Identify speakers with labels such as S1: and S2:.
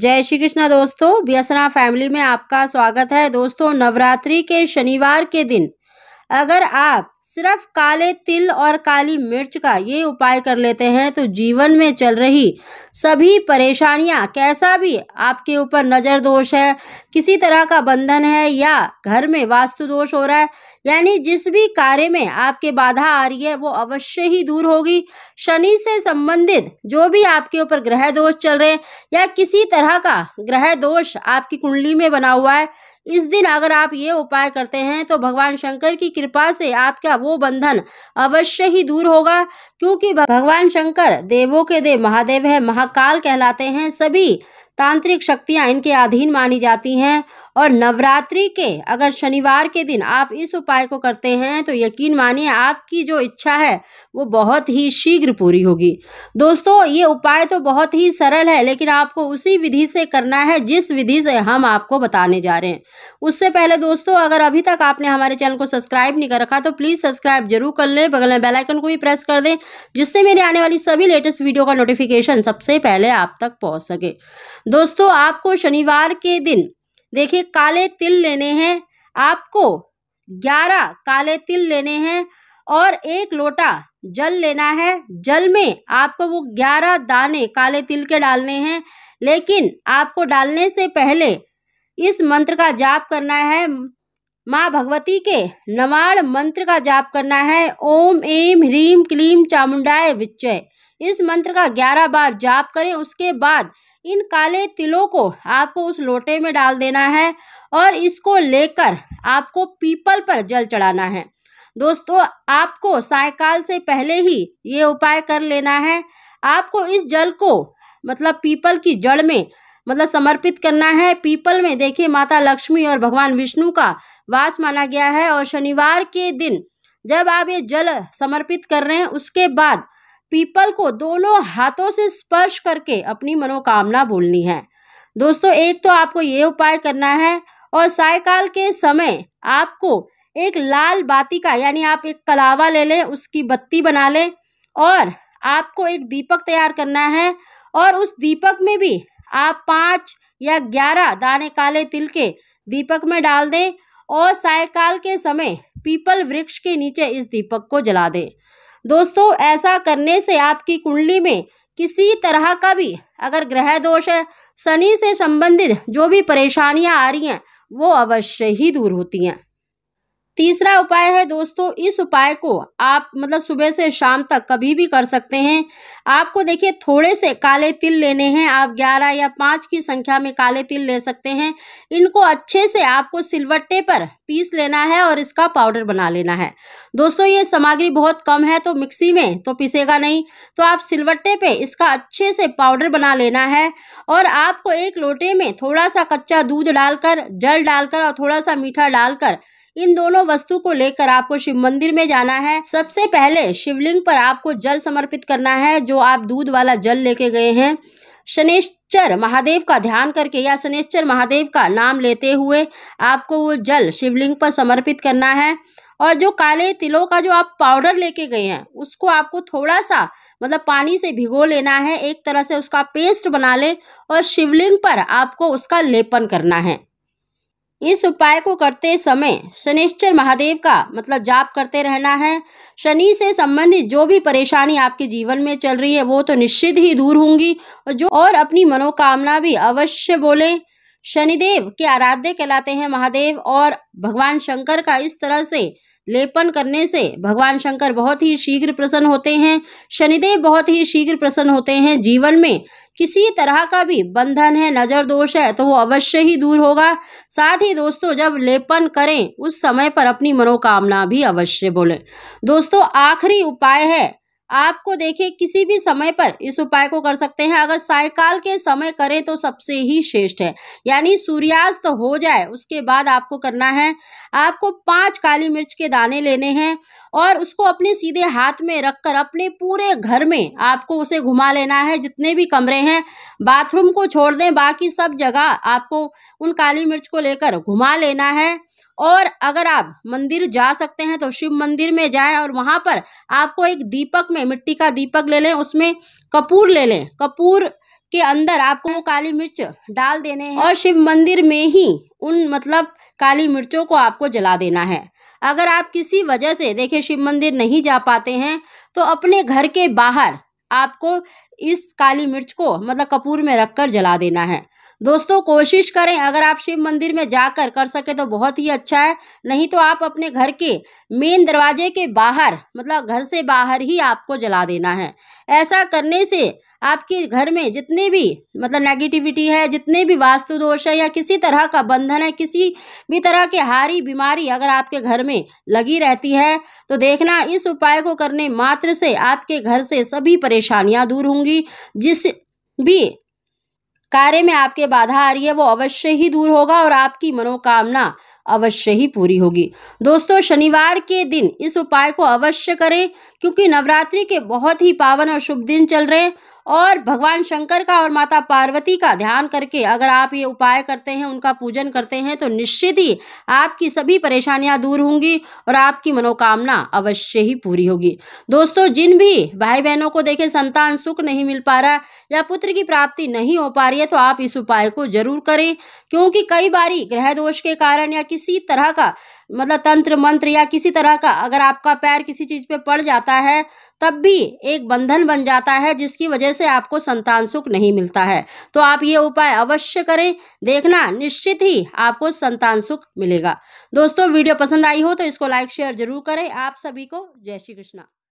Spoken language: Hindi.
S1: जय श्री कृष्णा दोस्तों व्यसना फैमिली में आपका स्वागत है दोस्तों नवरात्रि के शनिवार के दिन अगर आप सिर्फ काले तिल और काली मिर्च का ये उपाय कर लेते हैं तो जीवन में चल रही सभी परेशानियां कैसा भी आपके ऊपर नज़र दोष है किसी तरह का बंधन है या घर में वास्तु दोष हो रहा है यानी जिस भी कार्य में आपके बाधा आ रही है वो अवश्य ही दूर होगी शनि से संबंधित जो भी आपके ऊपर ग्रह दोष चल रहे हैं या किसी तरह का ग्रह दोष आपकी कुंडली में बना हुआ है इस दिन अगर आप ये उपाय करते हैं तो भगवान शंकर की कृपा से आपका वो बंधन अवश्य ही दूर होगा क्योंकि भगवान शंकर देवों के देव महादेव है महाकाल कहलाते हैं सभी तांत्रिक शक्तियां इनके अधीन मानी जाती हैं और नवरात्रि के अगर शनिवार के दिन आप इस उपाय को करते हैं तो यकीन मानिए आपकी जो इच्छा है वो बहुत ही शीघ्र पूरी होगी दोस्तों ये उपाय तो बहुत ही सरल है लेकिन आपको उसी विधि से करना है जिस विधि से हम आपको बताने जा रहे हैं उससे पहले दोस्तों अगर अभी तक आपने हमारे चैनल को सब्सक्राइब नहीं कर रखा तो प्लीज़ सब्सक्राइब जरूर कर लें बगल में बेलाइकन को भी प्रेस कर दें जिससे मेरे आने वाली सभी लेटेस्ट वीडियो का नोटिफिकेशन सबसे पहले आप तक पहुँच सके दोस्तों आपको शनिवार के दिन देखिए काले तिल लेने हैं आपको ग्यारह काले तिल लेने हैं और एक लोटा जल लेना है जल में आपको वो ग्यारह दाने काले तिल के डालने हैं लेकिन आपको डालने से पहले इस मंत्र का जाप करना है माँ भगवती के नवाड़ मंत्र का जाप करना है ओम एम ह्रीम क्लीम चामुंडाय विचय इस मंत्र का ग्यारह बार जाप करें उसके बाद इन काले तिलों को आपको उस लोटे में डाल देना है और इसको लेकर आपको पीपल पर जल चढ़ाना है दोस्तों आपको सायकाल से पहले ही ये उपाय कर लेना है आपको इस जल को मतलब पीपल की जड़ में मतलब समर्पित करना है पीपल में देखिए माता लक्ष्मी और भगवान विष्णु का वास माना गया है और शनिवार के दिन जब आप ये जल समर्पित कर रहे हैं उसके बाद पीपल को दोनों हाथों से स्पर्श करके अपनी मनोकामना बोलनी है दोस्तों एक तो आपको ये उपाय करना है और सायकाल के समय आपको एक लाल बाती का यानी आप एक कलावा ले लें उसकी बत्ती बना लें और आपको एक दीपक तैयार करना है और उस दीपक में भी आप पाँच या ग्यारह दाने काले तिल के दीपक में डाल दें और सायकाल के समय पीपल वृक्ष के नीचे इस दीपक को जला दें दोस्तों ऐसा करने से आपकी कुंडली में किसी तरह का भी अगर ग्रह दोष है शनि से संबंधित जो भी परेशानियां आ रही हैं वो अवश्य ही दूर होती हैं तीसरा उपाय है दोस्तों इस उपाय को आप मतलब सुबह से शाम तक कभी भी कर सकते हैं आपको देखिए थोड़े से काले तिल लेने हैं आप 11 या 5 की संख्या में काले तिल ले सकते हैं इनको अच्छे से आपको सिलवट्टे पर पीस लेना है और इसका पाउडर बना लेना है दोस्तों ये सामग्री बहुत कम है तो मिक्सी में तो पिसेगा नहीं तो आप सिलवट्टे पर इसका अच्छे से पाउडर बना लेना है और आपको एक लोटे में थोड़ा सा कच्चा दूध डालकर जल डालकर और थोड़ा सा मीठा डालकर इन दोनों वस्तु को लेकर आपको शिव मंदिर में जाना है सबसे पहले शिवलिंग पर आपको जल समर्पित करना है जो आप दूध वाला जल लेके गए हैं शनिश्चर महादेव का ध्यान करके या शनिश्चर महादेव का नाम लेते हुए आपको वो जल शिवलिंग पर समर्पित करना है और जो काले तिलों का जो आप पाउडर लेके गए हैं उसको आपको थोड़ा सा मतलब पानी से भिगो लेना है एक तरह से उसका पेस्ट बना ले और शिवलिंग पर आपको उसका लेपन करना है इस उपाय को करते समय शनिश्चर महादेव का मतलब जाप करते रहना है शनि से संबंधित जो भी परेशानी आपके जीवन में चल रही है वो तो निश्चित ही दूर होंगी और जो और अपनी मनोकामना भी अवश्य बोले शनिदेव के आराध्य कहलाते हैं महादेव और भगवान शंकर का इस तरह से लेपन करने से भगवान शंकर बहुत ही शीघ्र प्रसन्न होते हैं शनिदेव बहुत ही शीघ्र प्रसन्न होते हैं जीवन में किसी तरह का भी बंधन है नजर दोष है तो वो अवश्य ही दूर होगा साथ ही दोस्तों जब लेपन करें उस समय पर अपनी मनोकामना भी अवश्य बोलें दोस्तों आखिरी उपाय है आपको देखिए किसी भी समय पर इस उपाय को कर सकते हैं अगर सायकाल के समय करें तो सबसे ही श्रेष्ठ है यानी सूर्यास्त हो जाए उसके बाद आपको करना है आपको पांच काली मिर्च के दाने लेने हैं और उसको अपने सीधे हाथ में रखकर अपने पूरे घर में आपको उसे घुमा लेना है जितने भी कमरे हैं बाथरूम को छोड़ दें बाकी सब जगह आपको उन काली मिर्च को लेकर घुमा लेना है और अगर आप मंदिर जा सकते हैं तो शिव मंदिर में जाएं और वहाँ पर आपको एक दीपक में मिट्टी का दीपक ले लें उसमें कपूर ले लें कपूर के अंदर आपको काली मिर्च डाल देने हैं और शिव मंदिर में ही उन मतलब काली मिर्चों को आपको जला देना है अगर आप किसी वजह से देखिए शिव मंदिर नहीं जा पाते हैं तो अपने घर के बाहर आपको इस काली मिर्च को मतलब कपूर में रखकर जला देना है दोस्तों कोशिश करें अगर आप शिव मंदिर में जाकर कर सके तो बहुत ही अच्छा है नहीं तो आप अपने घर के मेन दरवाजे के बाहर मतलब घर से बाहर ही आपको जला देना है ऐसा करने से आपके घर में जितने भी मतलब नेगेटिविटी है जितने भी वास्तु दोष है या किसी तरह का बंधन है किसी भी तरह के हारी बीमारी अगर आपके घर में लगी रहती है तो देखना इस उपाय को करने मात्र से आपके घर से सभी परेशानियां दूर होंगी जिस भी कार्य में आपके बाधा आ रही है वो अवश्य ही दूर होगा और आपकी मनोकामना अवश्य ही पूरी होगी दोस्तों शनिवार के दिन इस उपाय को अवश्य करें क्योंकि नवरात्रि के बहुत ही पावन और शुभ दिन चल रहे हैं और भगवान शंकर का और माता पार्वती का ध्यान करके अगर आप ये उपाय करते हैं उनका पूजन करते हैं तो निश्चित ही आपकी सभी परेशानियां दूर होंगी और आपकी मनोकामना अवश्य ही पूरी होगी दोस्तों जिन भी भाई बहनों को देखें संतान सुख नहीं मिल पा रहा या पुत्र की प्राप्ति नहीं हो पा रही है तो आप इस उपाय को जरूर करें क्योंकि कई बारी ग्रह दोष के कारण या किसी तरह का मतलब तंत्र मंत्र या किसी तरह का अगर आपका पैर किसी चीज़ पे पड़ जाता है तब भी एक बंधन बन जाता है जिसकी वजह से आपको संतान सुख नहीं मिलता है तो आप ये उपाय अवश्य करें देखना निश्चित ही आपको संतान सुख मिलेगा दोस्तों वीडियो पसंद आई हो तो इसको लाइक शेयर जरूर करें आप सभी को जय श्री कृष्णा